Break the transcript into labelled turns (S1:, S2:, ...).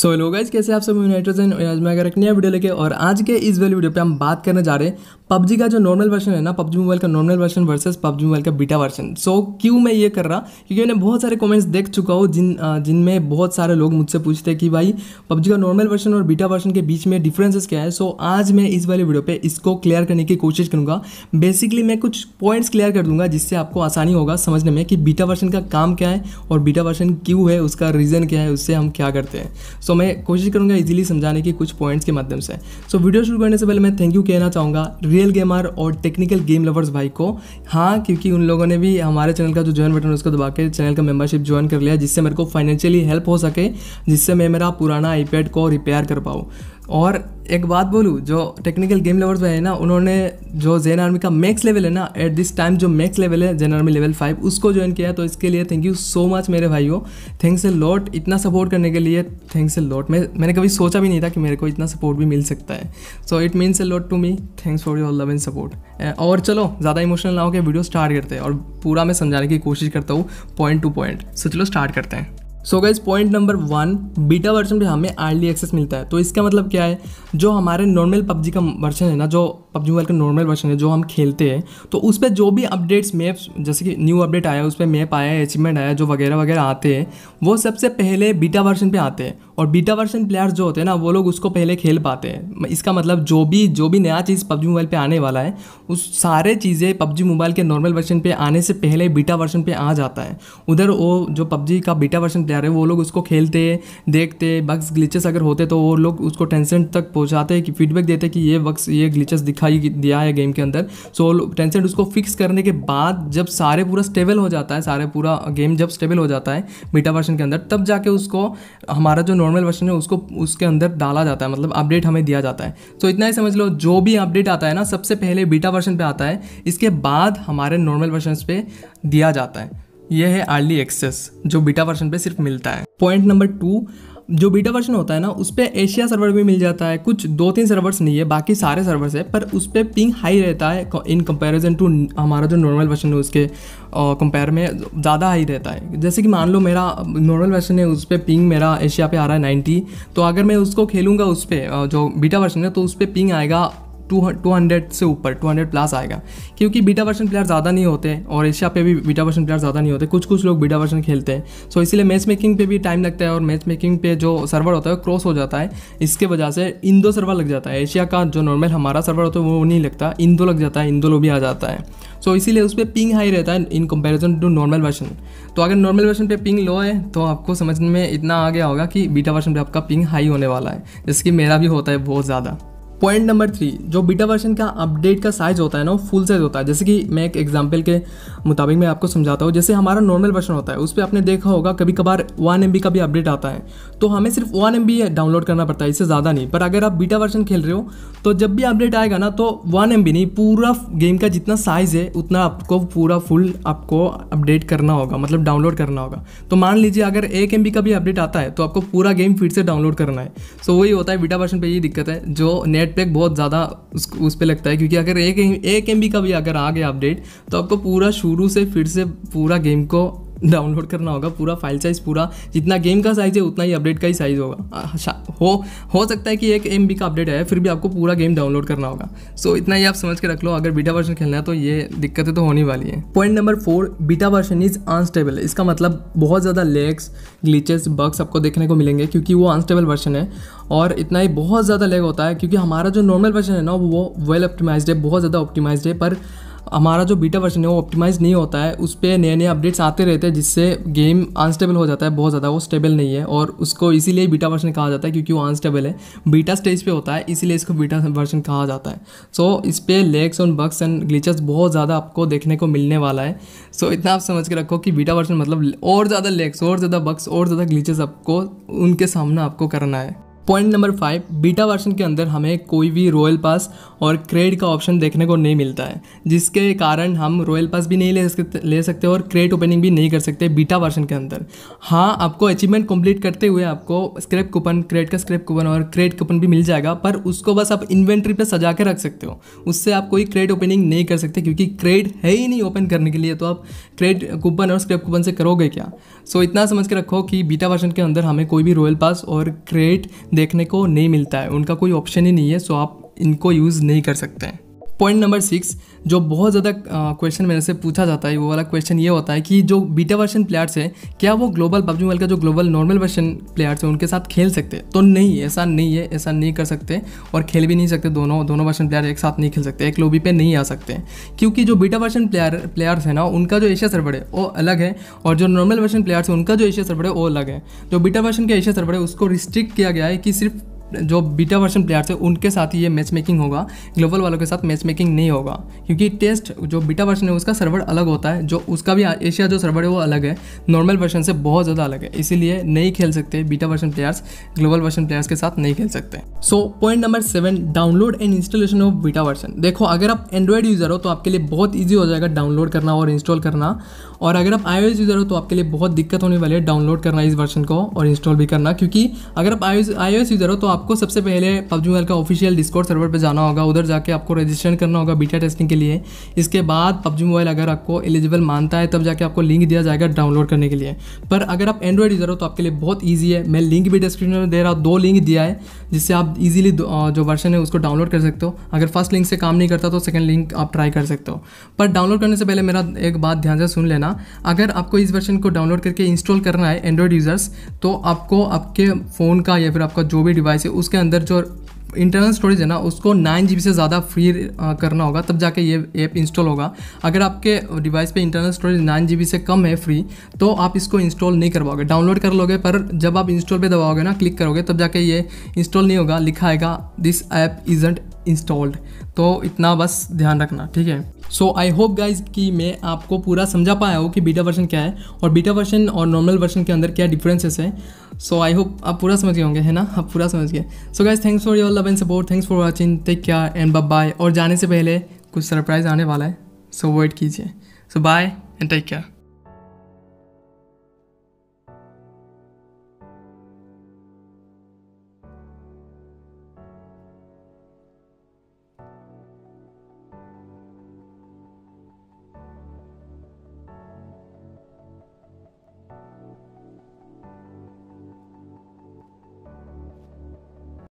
S1: so hello guys कैसे आप सब नाइट्रोजन आज मैं अगर एक नया वीडियो लेके और आज के इस वाली वीडियो पे हम बात करने जा रहे हैं पबजी का जो नॉर्मल वर्जन है ना पबजी मोबाइल का normal version versus PUBG mobile का बीटा वर्जन सो so, क्यों मैं ये कर रहा क्योंकि मैंने बहुत सारे कमेंट्स देख चुका हूँ जिन जिनमें बहुत सारे लोग मुझसे पूछते हैं कि भाई पबजी का नॉर्मल वर्जन और बीटा वर्जन के बीच में डिफ्रेंसेस क्या है सो so, आज मैं इस वाली वीडियो पर इसको क्लियर करने की कोशिश करूँगा बेसिकली मैं कुछ पॉइंट्स क्लियर कर दूंगा जिससे आपको आसानी होगा समझने में कि बीटा वर्जन का काम क्या है और बीटा वर्जन क्यों है उसका रीज़न क्या है उससे हम क्या करते हैं सो तो मैं कोशिश करूँगा इजीली समझाने की कुछ पॉइंट्स के माध्यम से सो वीडियो शुरू करने से पहले मैं थैंक यू कहना चाहूँगा रियल गेमर और टेक्निकल गेम लवर्स भाई को हाँ क्योंकि उन लोगों ने भी हमारे चैनल का जो ज्वाइन बटन उसको दबा के चैनल का मेंबरशिप ज्वाइन कर लिया जिससे मेरे को फाइनेंशियली हेल्प हो सके जिससे मैं मेरा पुराना आईपैड को रिपेयर कर पाऊँ और एक बात बोलूँ जो टेक्निकल गेम लेवर्स है ना उन्होंने जो जेन आर्मी का मैक्स लेवल है ना एट दिस टाइम जो मैक्स लेवल है जेन आर्मी लेवल फाइव उसको ज्वाइन किया तो इसके लिए थैंक यू सो मच मेरे भाइयों थैंक्स ए लॉट इतना सपोर्ट करने के लिए थैंक्स ए लॉट मैं मैंने कभी सोचा भी नहीं था कि मेरे को इतना सपोर्ट भी मिल सकता है so it means a lot to me thanks for your love and support और चलो ज़्यादा इमोशनल ना होकर वीडियो स्टार्ट करते हैं और पूरा मैं समझाने की कोशिश करता हूँ पॉइंट टू पॉइंट सो चलो स्टार्ट करते हैं so guys point number one beta version पे हमें आर्ली एक्सेस मिलता है तो इसका मतलब क्या है जो हमारे नॉर्मल पबजी का वर्जन है ना जो पबजी मोबाइल का नॉर्मल वर्जन है जो हम खेलते हैं तो उस पर जो भी अपडेट्स मैप्स जैसे कि न्यू अपडेट आया उस पर मैप आया अचीवमेंट आया जो वगैरह वगैरह आते हैं वो सबसे पहले बीटा वर्जन पर आते हैं और बीटा वर्सन प्लेयर्स जो होते हैं ना वो लोग उसको पहले खेल पाते हैं इसका मतलब जो भी जो भी नया चीज़ पबजी मोबाइल पे आने वाला है उस सारे चीज़ें पबजी मोबाइल के नॉर्मल वर्जन पे आने से पहले बीटा वर्सन पे आ जाता है उधर वो जो पबजी का बीटा वर्सन प्लेयर है वो लोग उसको खेलते देखते बक्स ग्लिचेस अगर होते तो वो लोग उसको टेंसेंट तक पहुँचाते कि फीडबैक देते कि ये बक्स ये ग्लिचेस दिखाई दिया है गेम के अंदर सो टेंसेंट उसको फिक्स करने के बाद जब सारे पूरा स्टेबल हो जाता है सारे पूरा गेम जब स्टेबल हो जाता है बीटा वर्सन के अंदर तब जाके उसको हमारा जो नॉर्मल वर्जन है उसको उसके अंदर डाला जाता है मतलब अपडेट हमें दिया जाता है तो इतना ही समझ लो जो भी अपडेट आता है ना सबसे पहले बीटा वर्जन पे आता है इसके बाद हमारे नॉर्मल वर्जन पे दिया जाता है यह है आर्ली एक्सेस जो बीटा वर्जन पे सिर्फ मिलता है पॉइंट नंबर टू जो बीटा वर्जन होता है ना उस पर एशिया सर्वर भी मिल जाता है कुछ दो तीन सर्वर्स नहीं है बाकी सारे सर्वर्स है पर उस पर पिंग हाई रहता है इन कंपैरिजन टू हमारा जो नॉर्मल वर्जन है उसके कंपेयर में ज़्यादा हाई रहता है जैसे कि मान लो मेरा नॉर्मल वर्जन है उस पर पिंग मेरा एशिया पे आ रहा है नाइन्टी तो अगर मैं उसको खेलूँगा उस पर जो बीटा वर्जन है तो उस पर पिंग आएगा टू टू हंड्रेड से ऊपर टू हंड्रेड प्लस आएगा क्योंकि बीटा वर्जन प्लेयर ज़्यादा नहीं होते और एशिया पे भी बीटा वर्जन प्लेयर ज़्यादा नहीं होते कुछ कुछ लोग बीटा वर्जन खेलते हैं सो so, इसलिए मैच मेकिंग पे भी टाइम लगता है और मैच मेकिंग पे जो सर्वर होता है वो क्रॉस हो जाता है इसके वजह से इन दो सर्वर लग जाता है एशिया का जो नॉर्मल हमारा सर्वर होता है वो नहीं लगता इन दो लग जाता है इन दो भी आ जाता है सो so, इसीलिए उस पर पिंग हाई रहता है in comparison to normal version तो अगर नॉर्मल वर्जन पे पिंग लो है तो आपको समझ में इतना आ गया होगा कि बीटा वर्जन पे आपका पिंग हाई होने वाला है जैसे कि मेरा भी होता है बहुत ज़्यादा पॉइंट नंबर थ्री जो बीटा वर्जन का अपडेट का साइज़ होता है ना वो फुल साइज़ होता है जैसे कि मैं एक एग्जांपल के मुताबिक मैं आपको समझाता हूँ जैसे हमारा नॉर्मल वर्जन होता है उस पर आपने देखा होगा कभी कभार वन एम का भी अपडेट आता है तो हमें सिर्फ वन एम डाउनलोड करना पड़ता है इससे ज़्यादा नहीं पर अगर आप बीटा वर्जन खेल रहे हो तो जब भी अपडेट आएगा ना तो वन एम नहीं पूरा गेम का जितना साइज़ है उतना आपको पूरा फुल आपको अपडेट करना होगा मतलब डाउनलोड करना होगा तो मान लीजिए अगर एक एम का भी अपडेट आता है तो आपको पूरा गेम फिर से डाउनलोड करना है सो वही होता है बीटा वर्जन पर ये दिक्कत है जो नेट नेट पैक बहुत ज़्यादा उस उस पर लगता है क्योंकि अगर एक एक एम का भी अगर आ गया अपडेट तो आपको पूरा शुरू से फिर से पूरा गेम को डाउनलोड करना होगा पूरा फाइल साइज़ पूरा जितना गेम का साइज़ है उतना ही अपडेट का ही साइज़ होगा हो हो सकता है कि एक एम का अपडेट है फिर भी आपको पूरा गेम डाउनलोड करना होगा सो इतना ही आप समझ के रख लो अगर बीटा वर्जन खेलना है तो ये दिक्कतें तो होने वाली हैं point number four beta version is unstable इसका मतलब बहुत ज़्यादा लेग्स ग्लीचेस बग्स आपको देखने को मिलेंगे क्योंकि वो अनस्टेबल वर्जन है और इतना ही बहुत ज़्यादा लेग होता है क्योंकि हमारा जो नॉर्मल वर्जन है ना वो वेल ऑप्टिमाइज्ड है बहुत ज़्यादा ऑप्टिमाइज्ड है पर हमारा जो बीटा वर्जन है वो ऑप्टिमाइज नहीं होता है उस पर नए नए अपडेट्स आते रहते हैं जिससे गेम अनस्टेबल हो जाता है बहुत ज़्यादा वो स्टेबल नहीं है और उसको इसीलिए बीटा वर्जन कहा जाता है क्योंकि वो अनस्टेबल है बीटा स्टेज पर होता है इसीलिए इसको बीटा वर्जन कहा जाता है सो so, इस पर लेग्स और बग्स एंड ग्लीचेस बहुत ज़्यादा आपको देखने को मिलने वाला है सो so, इतना आप समझ के रखो कि बीटा वर्जन मतलब और ज़्यादा लेग्स और ज़्यादा बग्स और ज़्यादा ग्लीचर्स आपको उनके सामना आपको करना है point number five beta version के अंदर हमें कोई भी रॉयल पास और क्रेड का ऑप्शन देखने को नहीं मिलता है जिसके कारण हम रॉयल पास भी नहीं ले सकते ले सकते और क्रेड ओपनिंग भी नहीं कर सकते बीटा वर्जन के अंदर हाँ आपको अचीवमेंट कंप्लीट करते हुए आपको स्क्रैप कूपन क्रेड का स्क्रैप कूपन और क्रेड कूपन भी मिल जाएगा पर उसको बस आप इन्वेंट्री पर सजा के रख सकते हो उससे आप कोई क्रेड ओपनिंग नहीं कर सकते क्योंकि क्रेड है ही नहीं ओपन करने के लिए तो आप क्रेड कूपन और स्क्रैप कूपन से करोगे क्या सो इतना समझ के रखो कि बीटा वर्जन के अंदर हमें कोई भी रॉयल पास और क्रेड देखने को नहीं मिलता है उनका कोई ऑप्शन ही नहीं है सो आप इनको यूज़ नहीं कर सकते हैं पॉइंट नंबर सिक्स जो बहुत ज़्यादा क्वेश्चन मेरे से पूछा जाता है वो वाला क्वेश्चन ये होता है कि जो बीटा वर्जन प्लेयर्स है क्या वो ग्लोबल पबजी मोबाइल का जो ग्लोबल नॉर्मल वर्जन प्लेयर्स हैं उनके साथ खेल सकते हैं तो नहीं ऐसा नहीं है ऐसा नहीं कर सकते और खेल भी नहीं सकते दोनों दोनों वर्षन प्लेयर एक साथ नहीं खेल सकते एक लोबी पर नहीं आ सकते क्योंकि जो बीटा वर्जन प्लेयर प्लेयर्स हैं ना उनका जो एशिया सर्वर है वो अलग है और जो नॉर्मल वर्जन प्लेयर्स हैं उनका जो एशिया सर्वर है वो अलग है जो बीटा वर्जन का एशिया सरबड़ है उसको रिस्ट्रिक्ट किया गया है कि सिर्फ जो बीटा वर्जन प्लेयर्स है उनके साथ ही ये मैच मेकिंग होगा ग्लोबल वालों के साथ मैच मेकिंग नहीं होगा क्योंकि टेस्ट जो बीटा वर्जन है उसका सर्वर अलग होता है जो उसका भी एशिया जो सर्वर है वो अलग है नॉर्मल वर्जन से बहुत ज़्यादा अलग है इसीलिए नहीं खेल सकते beta version players global version players के साथ नहीं खेल सकते so point number seven download and installation of beta version देखो अगर आप एंड्रॉयड यूज़र हो तो आपके लिए बहुत ईजी हो जाएगा डाउनलोड करना और इंस्टॉल करना और अगर आप आई यूज़र हो तो आपके लिए बहुत दिक्कत होने वाली है डाउनलोड करना इस वर्जन को और इंस्टॉल भी करना क्योंकि अगर आप आई यूज़र हो तो आप आपको सबसे पहले पबजी मोबाइल का ऑफिशियल डिस्कॉर्ड सर्वर पर जाना होगा उधर जाके आपको रजिस्ट्रेशन करना होगा बीटा टेस्टिंग के लिए इसके बाद पबजी मोबाइल अगर आपको एलिजिबल मानता है तब जाके आपको लिंक दिया जाएगा डाउनलोड करने के लिए पर अगर आप एंड्रॉइड यूज़र हो तो आपके लिए बहुत ईजी है मैं लिंक भी डिस्क्रिप्शन में दे रहा हूँ दो लिंक दिया है जिससे आप ईजिली जो वर्षन है उसको डाउनलोड कर सकते हो अगर फर्स्ट लिंक से काम नहीं करता तो सेकेंड लिंक आप ट्राई कर सकते हो पर डाउनलोड करने से पहले मेरा एक बात ध्यान से सुन लेना अगर आपको इस वर्जन को डाउनलोड करके इंस्टॉल करना है एंड्रॉइड यूज़र्स तो आपको आपके फ़ोन का या फिर आपका जो भी डिवाइस है उसके अंदर जो इंटरनल स्टोरेज है ना उसको नाइन जी से ज़्यादा फ्री करना होगा तब जाके ये ऐप इंस्टॉल होगा अगर आपके डिवाइस पे इंटरनल स्टोरेज नाइन जी से कम है फ्री तो आप इसको इंस्टॉल नहीं करवाओगे डाउनलोड कर लोगे पर जब आप इंस्टॉल पे दबाओगे ना क्लिक करोगे तब जाके ये इंस्टॉल नहीं होगा लिखाएगा दिस ऐप इजेंट इंस्टॉल्ड तो इतना बस ध्यान रखना ठीक है सो आई होप गाइज कि मैं आपको पूरा समझा पाया हूँ कि बीटा वर्जन क्या है और बीटा वर्जन और नॉर्मल वर्जन के अंदर क्या डिफरेंसेस हैं सो आई होप आप पूरा समझ गए होंगे है ना आप पूरा समझ गए so guys thanks for your love and support thanks for watching take care and bye bye और जाने से पहले कुछ सरप्राइज़ आने वाला है सो so, वेट कीजिए so bye and take care